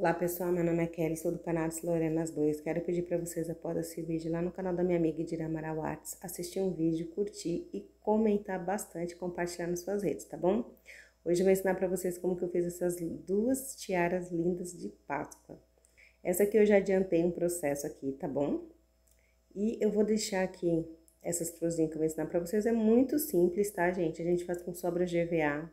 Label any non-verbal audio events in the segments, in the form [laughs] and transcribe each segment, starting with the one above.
Olá pessoal, meu nome é Kelly, sou do canal de Lorenas 2. Quero pedir para vocês, após esse vídeo, lá no canal da minha amiga Idira Marawatz, assistir um vídeo, curtir e comentar bastante, compartilhar nas suas redes, tá bom? Hoje eu vou ensinar para vocês como que eu fiz essas duas tiaras lindas de Páscoa. Essa aqui eu já adiantei um processo aqui, tá bom? E eu vou deixar aqui essas florzinhas que eu vou ensinar para vocês. É muito simples, tá, gente? A gente faz com sobra GVA.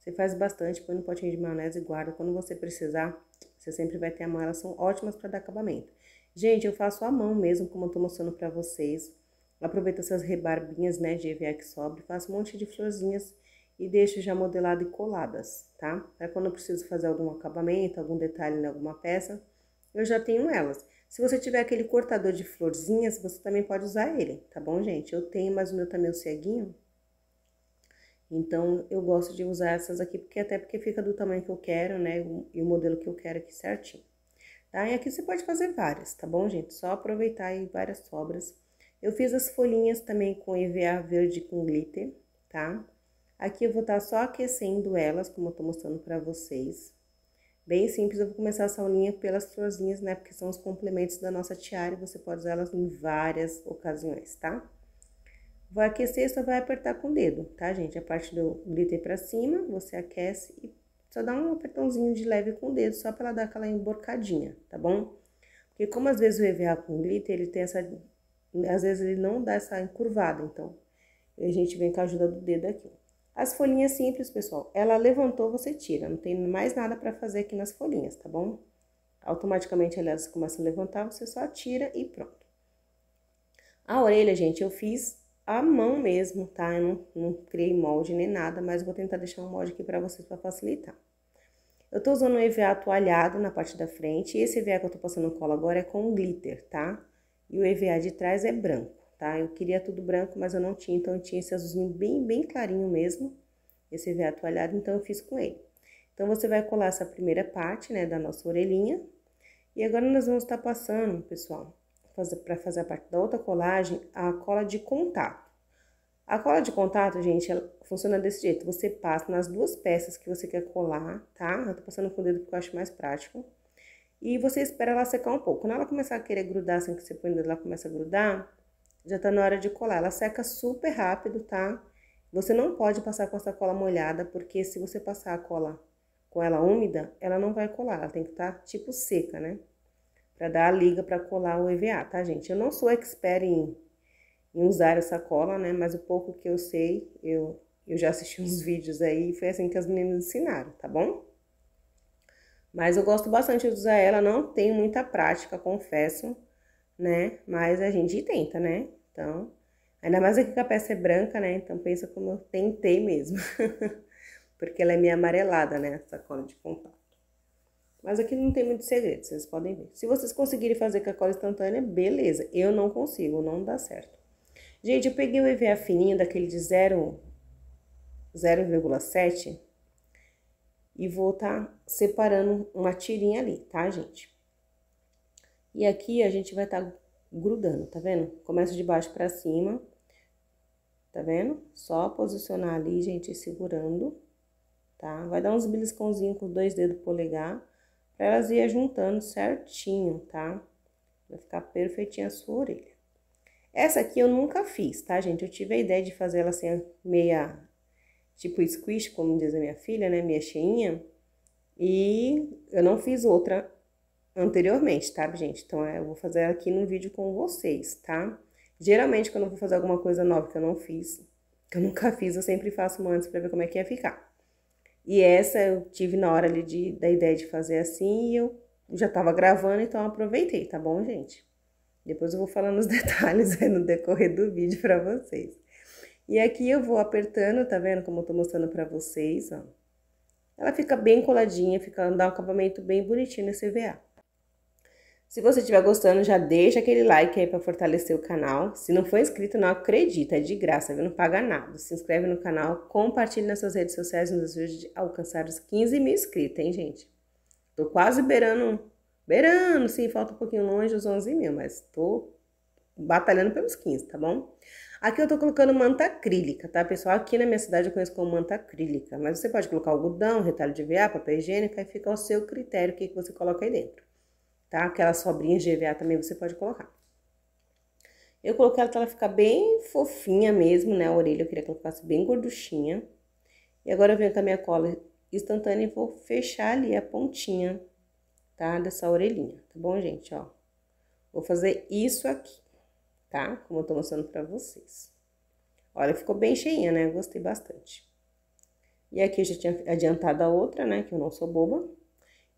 Você faz bastante, põe no potinho de maionese e guarda. Quando você precisar você sempre vai ter a mão, elas são ótimas para dar acabamento. Gente, eu faço a mão mesmo, como eu tô mostrando para vocês. Aproveito essas rebarbinhas, né, de EVA que sobra, faço um monte de florzinhas e deixo já modelado e coladas, tá? Para quando eu preciso fazer algum acabamento, algum detalhe em alguma peça, eu já tenho elas. Se você tiver aquele cortador de florzinhas, você também pode usar ele, tá bom, gente? Eu tenho, mas o meu também tá é o ceguinho, então eu gosto de usar essas aqui, porque até porque fica do tamanho que eu quero, né? E o modelo que eu quero aqui certinho. Tá? E aqui você pode fazer várias, tá bom, gente? Só aproveitar aí várias sobras. Eu fiz as folhinhas também com EVA verde com glitter, tá? Aqui eu vou estar tá só aquecendo elas, como eu tô mostrando pra vocês. Bem simples, eu vou começar essa aulinha pelas florzinhas, né? Porque são os complementos da nossa tiara e você pode usar elas em várias ocasiões, tá? Vai aquecer, só vai apertar com o dedo, tá, gente? A parte do glitter é pra cima, você aquece e só dá um apertãozinho de leve com o dedo, só pra ela dar aquela emborcadinha, tá bom? Porque como às vezes o EVA com glitter, ele tem essa... Às vezes ele não dá essa encurvada, então a gente vem com a ajuda do dedo aqui. As folhinhas simples, pessoal, ela levantou, você tira. Não tem mais nada pra fazer aqui nas folhinhas, tá bom? Automaticamente elas começam a levantar, você só tira e pronto. A orelha, gente, eu fiz à mão mesmo, tá? Eu não, não criei molde nem nada, mas vou tentar deixar um molde aqui para vocês para facilitar. Eu tô usando um EVA toalhado na parte da frente, e esse EVA que eu tô passando cola agora é com glitter, tá? E o EVA de trás é branco, tá? Eu queria tudo branco, mas eu não tinha, então eu tinha esse azulzinho bem, bem clarinho mesmo, esse EVA toalhado, então eu fiz com ele. Então, você vai colar essa primeira parte, né, da nossa orelhinha. E agora nós vamos estar tá passando, pessoal, para fazer a parte da outra colagem, a cola de contato. A cola de contato, gente, ela funciona desse jeito. Você passa nas duas peças que você quer colar, tá? Eu tô passando com o dedo porque eu acho mais prático. E você espera ela secar um pouco. Quando ela começar a querer grudar, assim que você põe o dedo, ela começa a grudar, já tá na hora de colar. Ela seca super rápido, tá? Você não pode passar com essa cola molhada, porque se você passar a cola com ela úmida, ela não vai colar. Ela tem que estar, tá, tipo, seca, né? para dar a liga para colar o EVA, tá, gente? Eu não sou expert em, em, usar essa cola, né? Mas o pouco que eu sei, eu, eu já assisti uns vídeos aí e foi assim que as meninas ensinaram, tá bom? Mas eu gosto bastante de usar ela, não tenho muita prática, confesso, né? Mas a gente tenta, né? Então, ainda mais aqui que a peça é branca, né? Então pensa como eu tentei mesmo. [laughs] Porque ela é meio amarelada, né? Essa cola de contato. Mas aqui não tem muito segredo, vocês podem ver. Se vocês conseguirem fazer com a cola instantânea, beleza. Eu não consigo, não dá certo. Gente, eu peguei o EVA fininho, daquele de 0,7 e vou tá separando uma tirinha ali, tá, gente? E aqui a gente vai tá grudando, tá vendo? Começo de baixo pra cima, tá vendo? Só posicionar ali, gente, segurando, tá? Vai dar uns beliscãozinhos com dois dedos polegar elas ia juntando certinho, tá? Vai ficar perfeitinha a sua orelha. Essa aqui eu nunca fiz, tá, gente? Eu tive a ideia de fazer ela assim, meia, tipo squish, como diz a minha filha, né? Meia cheinha. E eu não fiz outra anteriormente, tá, gente? Então, é, eu vou fazer aqui no vídeo com vocês, tá? Geralmente, quando eu vou fazer alguma coisa nova que eu não fiz, que eu nunca fiz, eu sempre faço uma antes pra ver como é que ia ficar. E essa eu tive na hora ali de, da ideia de fazer assim e eu já estava gravando, então aproveitei, tá bom, gente? Depois eu vou falando os [laughs] detalhes no decorrer do vídeo para vocês. E aqui eu vou apertando, tá vendo como eu tô mostrando para vocês, ó. Ela fica bem coladinha, fica dá um acabamento bem bonitinho nesse VA. Se você estiver gostando, já deixa aquele like aí para fortalecer o canal. Se não for inscrito, não acredita, é de graça, viu? Não paga nada. Se inscreve no canal, compartilhe nas suas redes sociais nos desejos de alcançar os 15 mil inscritos, hein, gente? Tô quase beirando, beirando, sim, falta um pouquinho longe os 11 mil, mas tô batalhando pelos 15, tá bom? Aqui eu tô colocando manta acrílica, tá, pessoal? Aqui na minha cidade eu conheço como manta acrílica, mas você pode colocar algodão, retalho de VA, papel higiênico, aí fica ao seu critério o que, que você coloca aí dentro tá? Aquelas sobrinhas de EVA também você pode colocar. Eu coloquei ela pra ela ficar bem fofinha mesmo, né? A orelha eu queria que ela ficasse bem gorduchinha. E agora eu venho com a minha cola instantânea e vou fechar ali a pontinha, tá? Dessa orelhinha, tá bom, gente? Ó, vou fazer isso aqui, tá? Como eu tô mostrando pra vocês. Olha, ficou bem cheinha, né? Gostei bastante. E aqui eu já tinha adiantado a outra, né? Que eu não sou boba.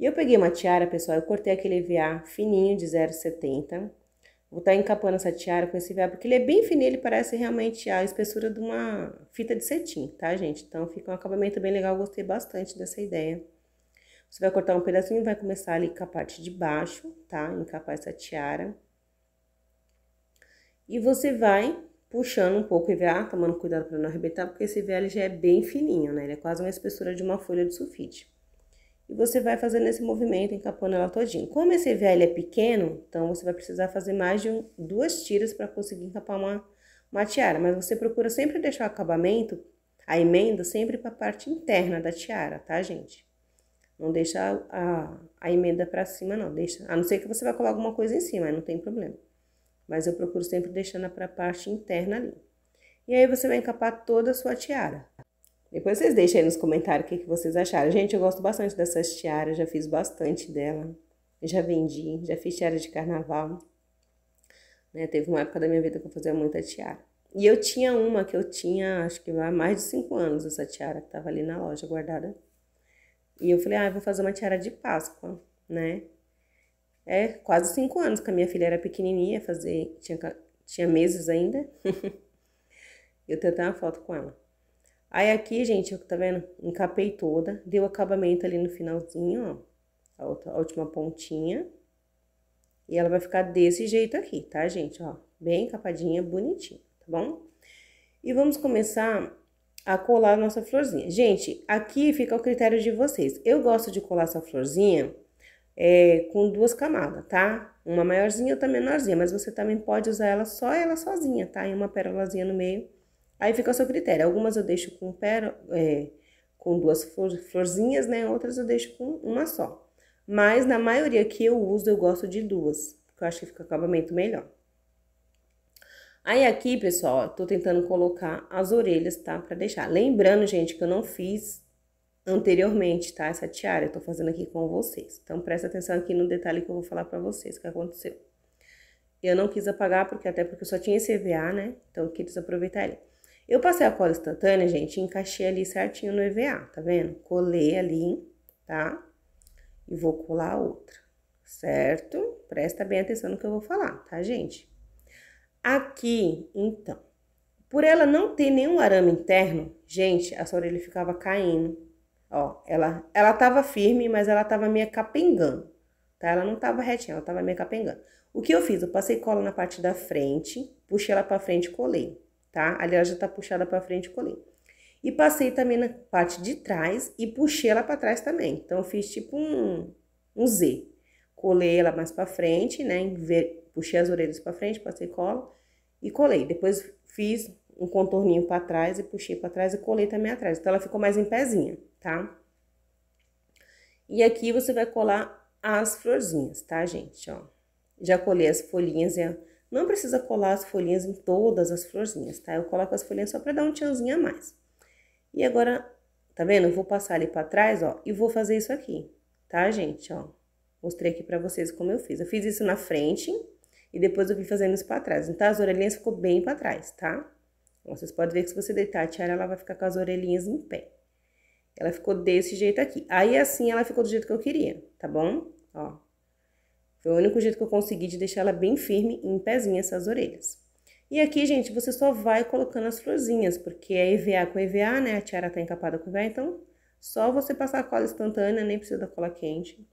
E eu peguei uma tiara, pessoal, eu cortei aquele EVA fininho de 0,70. Vou estar tá encapando essa tiara com esse EVA, porque ele é bem fininho, ele parece realmente a espessura de uma fita de cetim, tá, gente? Então fica um acabamento bem legal, gostei bastante dessa ideia. Você vai cortar um pedacinho e vai começar ali com a parte de baixo, tá? Encapar essa tiara. E você vai puxando um pouco o EVA, tomando cuidado para não arrebentar, porque esse EVA já é bem fininho, né? Ele é quase uma espessura de uma folha de sulfite e você vai fazendo esse movimento, encapando ela todinha. Como esse velho é pequeno, então você vai precisar fazer mais de um, duas tiras para conseguir encapar uma, uma tiara, mas você procura sempre deixar o acabamento, a emenda, sempre para a parte interna da tiara, tá, gente? Não deixa a, a emenda para cima, não. Deixa, a não ser que você vai colar alguma coisa em cima, aí não tem problema. Mas eu procuro sempre deixando para a parte interna ali. E aí você vai encapar toda a sua tiara. Depois vocês deixem aí nos comentários o que, que vocês acharam. Gente, eu gosto bastante dessas tiaras, já fiz bastante dela. Já vendi, já fiz tiara de carnaval. Né? Teve uma época da minha vida que eu fazia muita tiara. E eu tinha uma que eu tinha, acho que há mais de cinco anos, essa tiara que estava ali na loja guardada. E eu falei, ah, eu vou fazer uma tiara de Páscoa, né? É, quase cinco anos que a minha filha era pequenininha, fazer, tinha, tinha meses ainda. [laughs] eu tenho até uma foto com ela. Aí aqui, gente, tá vendo? Encapei toda, deu acabamento ali no finalzinho, ó. A, outra, a última pontinha. E ela vai ficar desse jeito aqui, tá, gente? Ó, bem encapadinha, bonitinha, tá bom? E vamos começar a colar a nossa florzinha. Gente, aqui fica o critério de vocês. Eu gosto de colar essa florzinha é, com duas camadas, tá? Uma maiorzinha, e outra menorzinha, mas você também pode usar ela só ela sozinha, tá? E uma pérolazinha no meio Aí fica o seu critério. Algumas eu deixo com, é, com duas florzinhas, né? Outras eu deixo com uma só. Mas na maioria que eu uso, eu gosto de duas, porque eu acho que fica acabamento melhor. Aí aqui, pessoal, ó, tô tentando colocar as orelhas, tá? Pra deixar. Lembrando, gente, que eu não fiz anteriormente, tá? Essa tiara, eu tô fazendo aqui com vocês. Então, presta atenção aqui no detalhe que eu vou falar pra vocês, o que aconteceu. Eu não quis apagar, porque até porque eu só tinha esse EVA, né? Então, eu quis aproveitar ele. Eu passei a cola instantânea, gente, encaixei ali certinho no EVA, tá vendo? Colei ali, tá? E vou colar a outra, certo? Presta bem atenção no que eu vou falar, tá, gente? Aqui, então, por ela não ter nenhum arame interno, gente, a sua orelha ficava caindo, Ó, ela, ela tava firme, mas ela tava meio capengando, tá? Ela não tava retinha, ela tava meio capengando. O que eu fiz? Eu passei cola na parte da frente, puxei ela pra frente e colei tá? Aliás, já tá puxada pra frente o E passei também na parte de trás e puxei ela pra trás também. Então, fiz tipo um, um Z. Colei ela mais pra frente, né? Puxei as orelhas pra frente, passei cola e colei. Depois fiz um contorninho para trás e puxei para trás e colei também atrás. Então, ela ficou mais em pezinha, tá? E aqui você vai colar as florzinhas, tá, gente? Ó, já colei as folhinhas e não precisa colar as folhinhas em todas as florzinhas, tá? Eu coloco as folhinhas só para dar um tchanzinho a mais. E agora, tá vendo? Eu vou passar ali para trás, ó, e vou fazer isso aqui, tá, gente? Ó, mostrei aqui para vocês como eu fiz. Eu fiz isso na frente e depois eu vim fazendo isso para trás. Então, as orelhinhas ficou bem para trás, tá? vocês podem ver que se você deitar a tiara, ela vai ficar com as orelhinhas em pé. Ela ficou desse jeito aqui. Aí, assim, ela ficou do jeito que eu queria, tá bom? Ó, foi o único jeito que eu consegui de deixar ela bem firme e em pezinha essas orelhas. E aqui, gente, você só vai colocando as florzinhas, porque é EVA com EVA, né? A tiara tá encapada com EVA, então só você passar a cola instantânea, nem precisa da cola quente.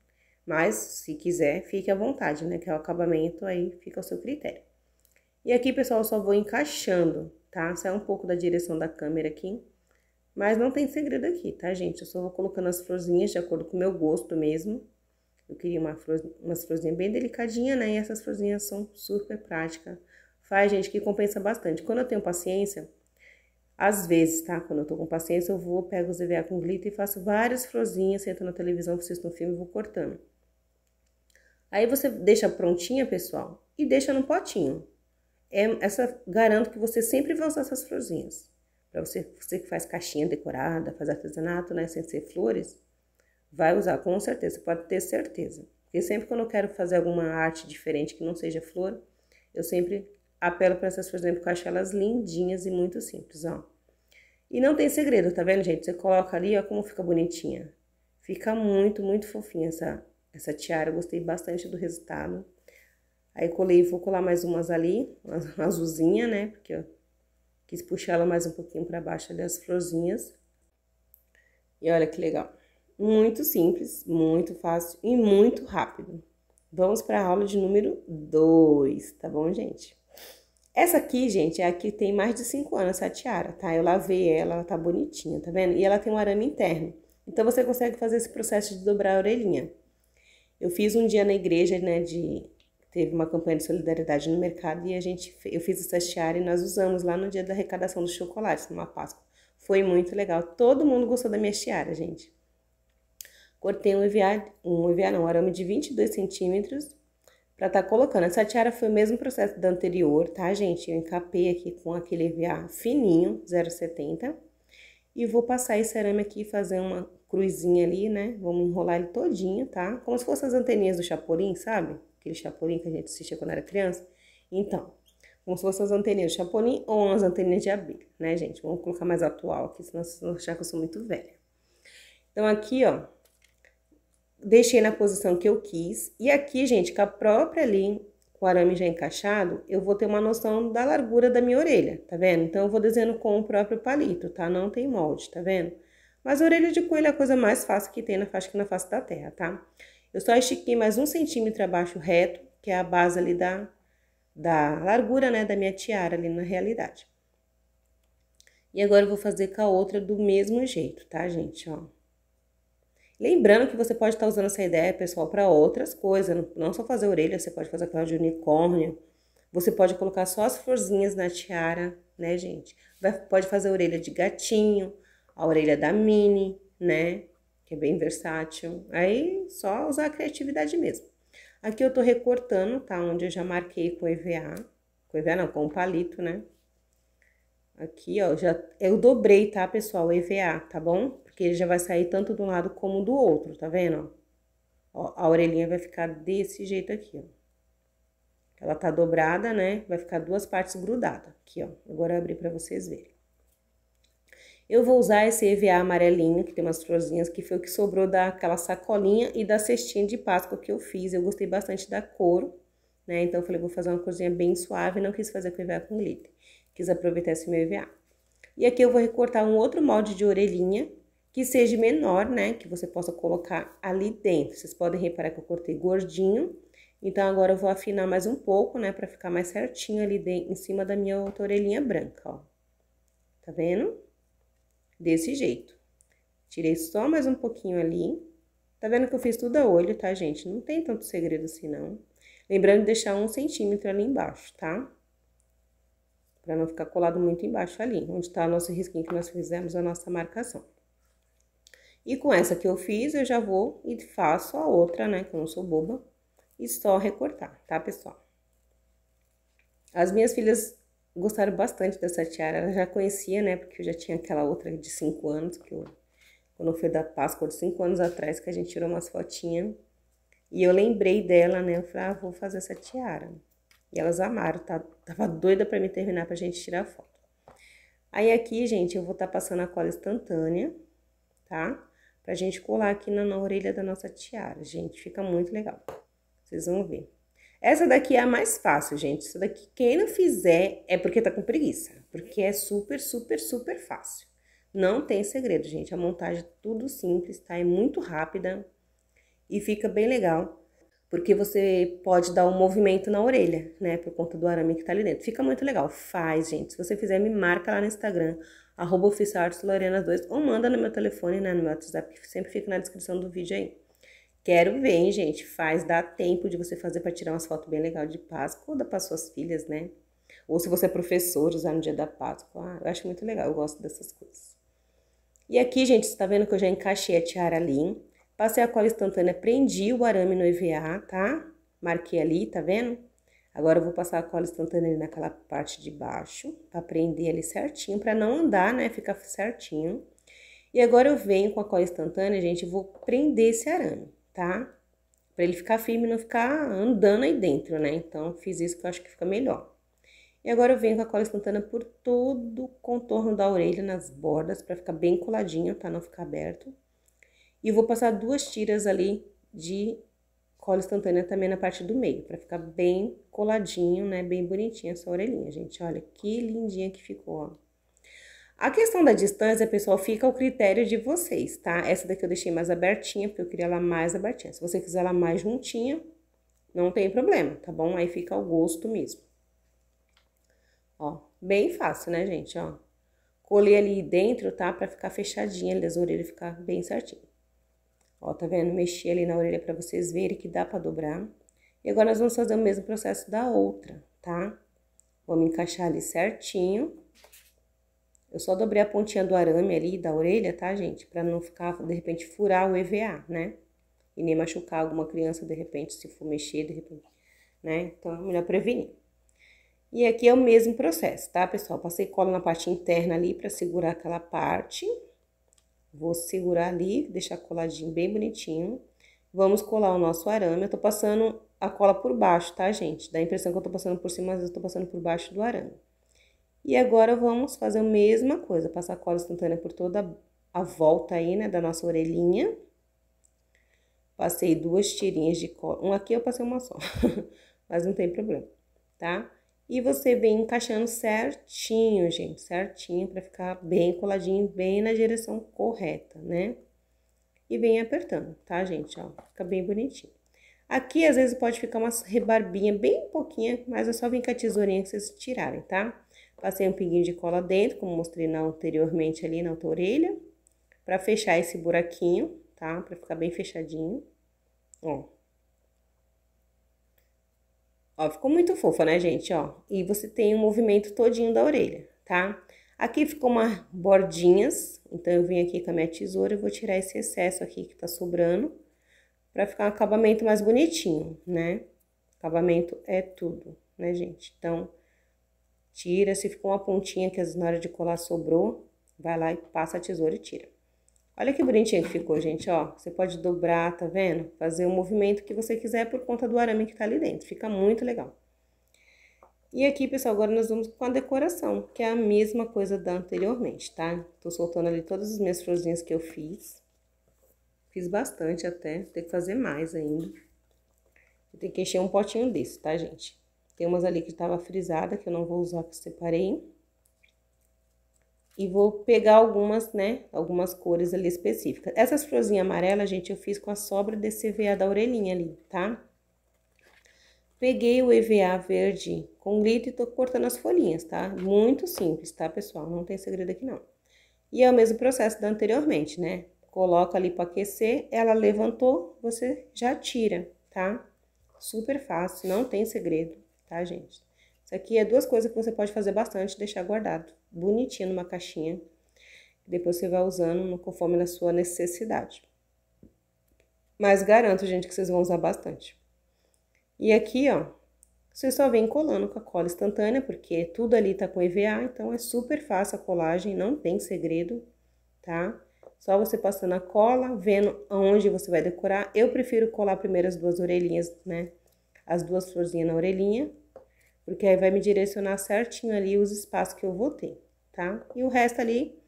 Mas, se quiser, fique à vontade, né? Que é o acabamento aí fica ao seu critério. E aqui, pessoal, eu só vou encaixando, tá? Sai um pouco da direção da câmera aqui. Mas não tem segredo aqui, tá, gente? Eu só vou colocando as florzinhas de acordo com o meu gosto mesmo. Eu queria uma flor, umas florzinhas bem delicadinhas, né? E essas florzinhas são super práticas. Faz, gente, que compensa bastante. Quando eu tenho paciência, às vezes, tá? Quando eu tô com paciência, eu vou, pego os EVA com glitter e faço várias florzinhas, sento na televisão, assisto um filme e vou cortando. Aí você deixa prontinha, pessoal, e deixa no potinho. É, essa, garanto que você sempre vai usar essas florzinhas. Pra você, você que faz caixinha decorada, faz artesanato, né? Sem ser flores, Vai usar com certeza, pode ter certeza. Porque sempre que eu quero fazer alguma arte diferente que não seja flor, eu sempre apelo para essas flores, porque eu acho elas lindinhas e muito simples, ó. E não tem segredo, tá vendo, gente? Você coloca ali, ó, como fica bonitinha. Fica muito, muito fofinha essa, essa tiara. Eu gostei bastante do resultado. Aí colei, vou colar mais umas ali, uma [laughs] azulzinha, né? Porque eu quis puxar ela mais um pouquinho para baixo ali, as florzinhas. E olha que legal. Muito simples, muito fácil e muito rápido. Vamos para a aula de número 2, tá bom, gente? Essa aqui, gente, é a que tem mais de 5 anos, essa tiara, tá? Eu lavei ela, ela tá bonitinha, tá vendo? E ela tem um arame interno. Então, você consegue fazer esse processo de dobrar a orelhinha. Eu fiz um dia na igreja, né, de... Teve uma campanha de solidariedade no mercado e a gente... Eu fiz essa tiara e nós usamos lá no dia da arrecadação dos chocolates, numa Páscoa. Foi muito legal. Todo mundo gostou da minha tiara, gente. Cortei um EVA, um EVA não, um arame de 22 centímetros para estar tá colocando. Essa tiara foi o mesmo processo da anterior, tá, gente? Eu encapei aqui com aquele EVA fininho, 0,70. E vou passar esse arame aqui e fazer uma cruzinha ali, né? Vamos enrolar ele todinho, tá? Como se fossem as anteninhas do chapolim, sabe? Aquele chapolim que a gente assistia quando era criança. Então, como se fossem as anteninhas do chapolim ou as anteninhas de abelha, né, gente? Vamos colocar mais atual aqui, senão vocês vão achar que eu sou muito velha. Então, aqui, ó, deixei na posição que eu quis. E aqui, gente, com a própria linha, com o arame já encaixado, eu vou ter uma noção da largura da minha orelha, tá vendo? Então, eu vou desenhando com o próprio palito, tá? Não tem molde, tá vendo? Mas a orelha de coelho é a coisa mais fácil que tem na faixa que na face da terra, tá? Eu só estiquei mais um centímetro abaixo reto, que é a base ali da, da largura, né, da minha tiara ali na realidade. E agora, eu vou fazer com a outra do mesmo jeito, tá, gente? Ó. Lembrando que você pode estar usando essa ideia, pessoal, para outras coisas, não só fazer orelha, você pode fazer aquela de unicórnio, você pode colocar só as florzinhas na tiara, né, gente? Vai, pode fazer a orelha de gatinho, a orelha da mini, né? Que é bem versátil. Aí só usar a criatividade mesmo. Aqui eu tô recortando, tá? Onde eu já marquei com EVA. Com EVA não, com palito, né? Aqui, ó, já eu dobrei, tá, pessoal? EVA, tá bom? Porque ele já vai sair tanto de um lado como do outro, tá vendo? Ó, a orelhinha vai ficar desse jeito aqui, ó. Ela tá dobrada, né? Vai ficar duas partes grudadas. Aqui, ó. Agora eu abri pra vocês verem. Eu vou usar esse EVA amarelinho, que tem umas florzinhas, que foi o que sobrou daquela sacolinha e da cestinha de Páscoa que eu fiz. Eu gostei bastante da cor, né? Então, eu falei, vou fazer uma corzinha bem suave. Não quis fazer com EVA com glitter. Quis aproveitar esse meu EVA. E aqui eu vou recortar um outro molde de orelhinha, que seja menor, né? Que você possa colocar ali dentro. Vocês podem reparar que eu cortei gordinho. Então, agora eu vou afinar mais um pouco, né? Pra ficar mais certinho ali dentro, em cima da minha outra orelhinha branca, ó. Tá vendo? Desse jeito. Tirei só mais um pouquinho ali. Tá vendo que eu fiz tudo a olho, tá, gente? Não tem tanto segredo assim, não. Lembrando de deixar um centímetro ali embaixo, tá? Pra não ficar colado muito embaixo ali, onde tá o nosso risquinho que nós fizemos a nossa marcação. E com essa que eu fiz, eu já vou e faço a outra, né? Que eu não sou boba. E só recortar, tá, pessoal? As minhas filhas gostaram bastante dessa tiara. Elas já conhecia, né? Porque eu já tinha aquela outra de 5 anos, que eu, quando foi da Páscoa de 5 anos atrás, que a gente tirou umas fotinhas. E eu lembrei dela, né? Eu falei, ah, vou fazer essa tiara. E elas amaram, tá? Tava doida pra me terminar pra gente tirar foto. Aí aqui, gente, eu vou estar tá passando a cola instantânea, tá? pra gente colar aqui na, na orelha da nossa tiara, gente. Fica muito legal. Vocês vão ver. Essa daqui é a mais fácil, gente. Isso daqui, quem não fizer, é porque tá com preguiça. Porque é super, super, super fácil. Não tem segredo, gente. A montagem é tudo simples, tá? É muito rápida e fica bem legal. Porque você pode dar um movimento na orelha, né? Por conta do arame que tá ali dentro. Fica muito legal. Faz, gente. Se você fizer, me marca lá no Instagram, arroba oficialartslorena2, ou manda no meu telefone, né, no meu WhatsApp, que sempre fica na descrição do vídeo aí. Quero ver, hein, gente? Faz, dá tempo de você fazer para tirar umas fotos bem legais de Páscoa ou para suas filhas, né? Ou se você é professor, usar no dia da Páscoa. Ah, eu acho muito legal, eu gosto dessas coisas. E aqui, gente, você tá vendo que eu já encaixei a tiara ali. Passei a cola instantânea, prendi o arame no EVA, tá? Marquei ali, tá vendo? Agora eu vou passar a cola instantânea naquela parte de baixo, pra prender ali certinho, pra não andar, né? Ficar certinho. E agora eu venho com a cola instantânea, gente, vou prender esse arame, tá? Pra ele ficar firme e não ficar andando aí dentro, né? Então, fiz isso que eu acho que fica melhor. E agora eu venho com a cola instantânea por todo o contorno da orelha, nas bordas, pra ficar bem coladinho, tá? Não ficar aberto. E vou passar duas tiras ali de cola instantânea também na parte do meio, para ficar bem coladinho, né? Bem bonitinha essa orelhinha, gente. Olha que lindinha que ficou, ó. A questão da distância, pessoal, fica ao critério de vocês, tá? Essa daqui eu deixei mais abertinha, porque eu queria ela mais abertinha. Se você quiser ela mais juntinha, não tem problema, tá bom? Aí fica ao gosto mesmo. Ó, bem fácil, né, gente? Ó, colei ali dentro, tá? Pra ficar fechadinha ali, as orelhas ficar bem certinho. Ó, tá vendo? Mexi ali na orelha para vocês verem que dá para dobrar. E agora nós vamos fazer o mesmo processo da outra, tá? Vamos encaixar ali certinho. Eu só dobrei a pontinha do arame ali da orelha, tá, gente? Pra não ficar, de repente, furar o EVA, né? E nem machucar alguma criança, de repente, se for mexer, de repente, né? Então, é melhor prevenir. E aqui é o mesmo processo, tá, pessoal? Passei cola na parte interna ali pra segurar aquela parte. Vou segurar ali, deixar coladinho bem bonitinho. Vamos colar o nosso arame. Eu tô passando a cola por baixo, tá, gente? Dá a impressão que eu tô passando por cima, mas eu tô passando por baixo do arame. E agora vamos fazer a mesma coisa, passar a cola instantânea por toda a volta aí, né, da nossa orelhinha. Passei duas tirinhas de cola. Um aqui eu passei uma só, [laughs] mas não tem problema, tá? E você vem encaixando certinho, gente, certinho, para ficar bem coladinho, bem na direção correta, né? E vem apertando, tá, gente? Ó, fica bem bonitinho. Aqui, às vezes, pode ficar uma rebarbinha bem pouquinha, mas é só vir com a tesourinha que vocês tirarem, tá? Passei um pinguinho de cola dentro, como mostrei na, anteriormente ali na outra orelha, pra fechar esse buraquinho, tá? Pra ficar bem fechadinho, ó. Ó, ficou muito fofa, né, gente? Ó, e você tem o um movimento todinho da orelha, tá? Aqui ficou uma bordinhas, então eu vim aqui com a minha tesoura e vou tirar esse excesso aqui que tá sobrando, pra ficar um acabamento mais bonitinho, né? Acabamento é tudo, né, gente? Então, tira, se ficou uma pontinha que na hora de colar sobrou, vai lá e passa a tesoura e tira. Olha que bonitinho que ficou, gente, ó. Você pode dobrar, tá vendo? Fazer o movimento que você quiser por conta do arame que tá ali dentro. Fica muito legal. E aqui, pessoal, agora nós vamos com a decoração, que é a mesma coisa da anteriormente, tá? Tô soltando ali todas as minhas florzinhas que eu fiz. Fiz bastante até, tem que fazer mais ainda. Tem que encher um potinho desse, tá, gente? Tem umas ali que tava frisada, que eu não vou usar, que eu separei e vou pegar algumas, né, algumas cores ali específicas. Essas florzinhas amarelas, gente, eu fiz com a sobra desse EVA da orelhinha ali, tá? Peguei o EVA verde com glitter e tô cortando as folhinhas, tá? Muito simples, tá, pessoal? Não tem segredo aqui, não. E é o mesmo processo da anteriormente, né? Coloca ali para aquecer, ela levantou, você já tira, tá? Super fácil, não tem segredo, tá, gente? Isso aqui é duas coisas que você pode fazer bastante, deixar guardado bonitinha numa caixinha. Depois você vai usando conforme a sua necessidade. Mas garanto, gente, que vocês vão usar bastante. E aqui, ó, você só vem colando com a cola instantânea, porque tudo ali tá com EVA, então é super fácil a colagem, não tem segredo, tá? Só você passando a cola, vendo aonde você vai decorar. Eu prefiro colar primeiro as duas orelhinhas, né? As duas florzinhas na orelhinha, porque aí vai me direcionar certinho ali os espaços que eu vou ter, tá? E o resto ali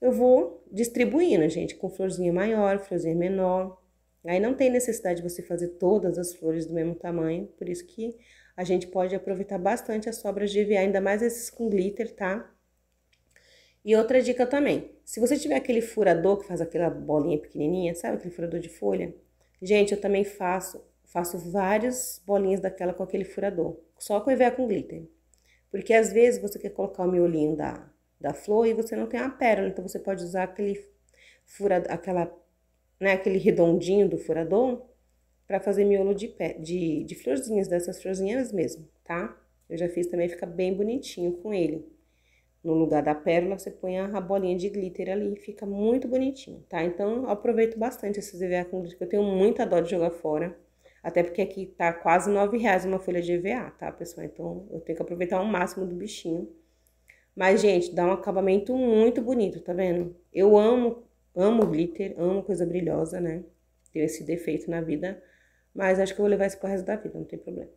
eu vou distribuindo, gente, com florzinha maior, florzinha menor. Aí não tem necessidade de você fazer todas as flores do mesmo tamanho, por isso que a gente pode aproveitar bastante as sobras de EVA, ainda mais esses com glitter, tá? E outra dica também, se você tiver aquele furador que faz aquela bolinha pequenininha, sabe aquele furador de folha? Gente, eu também faço, Faço várias bolinhas daquela com aquele furador, só com EVA com glitter. Porque às vezes você quer colocar o miolinho da, da flor e você não tem a pérola, então você pode usar aquele fura, aquela, né, aquele redondinho do furador para fazer miolo de, pé, de, de florzinhas, dessas florzinhas mesmo, tá? Eu já fiz também, fica bem bonitinho com ele. No lugar da pérola, você põe a bolinha de glitter ali, fica muito bonitinho, tá? Então, eu aproveito bastante esses EVA com glitter, porque eu tenho muita dó de jogar fora. Até porque aqui tá quase nove reais uma folha de EVA, tá, pessoal? Então, eu tenho que aproveitar ao máximo do bichinho. Mas, gente, dá um acabamento muito bonito, tá vendo? Eu amo, amo glitter, amo coisa brilhosa, né? Tenho esse defeito na vida, mas acho que eu vou levar isso pro resto da vida, não tem problema.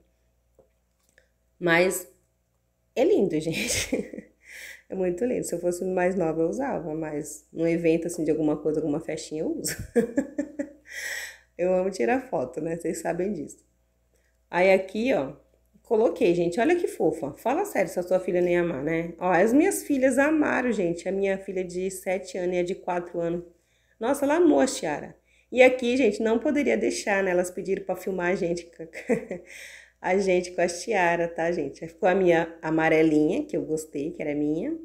Mas é lindo, [laughs] gente. é muito lindo. Se eu fosse mais nova, eu usava, mas num evento, assim, de alguma coisa, alguma festinha, eu uso. [laughs] Eu amo tirar foto, né? Vocês sabem disso. Aí aqui, ó, coloquei, gente. Olha que fofa. Fala sério se a sua filha nem amar, né? Ó, as minhas filhas amaram, gente. A minha filha de 7 anos e a de 4 anos. Nossa, ela amou a Chiara. E aqui, gente, não poderia deixar, né? Elas pediram para filmar a gente, a gente com a [laughs] tiara, tá, gente? Aí ficou a minha amarelinha, que eu gostei, que era minha.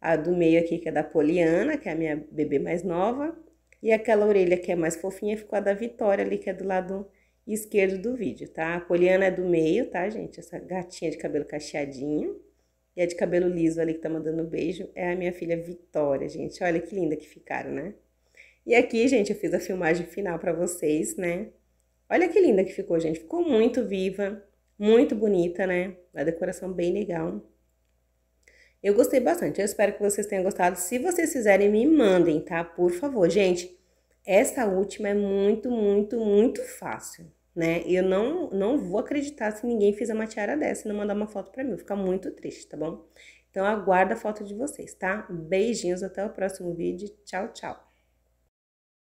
A do meio aqui, que é da Poliana, que é a minha bebê mais nova. E aquela orelha que é mais fofinha ficou a da Vitória ali, que é do lado esquerdo do vídeo, tá? A Poliana é do meio, tá, gente? Essa gatinha de cabelo cacheadinho. E a de cabelo liso ali que tá mandando um beijo é a minha filha Vitória, gente. Olha que linda que ficaram, né? E aqui, gente, eu fiz a filmagem final pra vocês, né? Olha que linda que ficou, gente. Ficou muito viva, muito bonita, né? A decoração bem legal. Eu gostei bastante, eu espero que vocês tenham gostado. Se vocês fizerem, me mandem, tá? Por favor, gente. Essa última é muito, muito, muito fácil, né? Eu não, não vou acreditar se ninguém fizer uma tiara dessa e não mandar uma foto pra mim. Eu vou ficar muito triste, tá bom? Então, aguardo a foto de vocês, tá? Beijinhos, até o próximo vídeo. Tchau, tchau.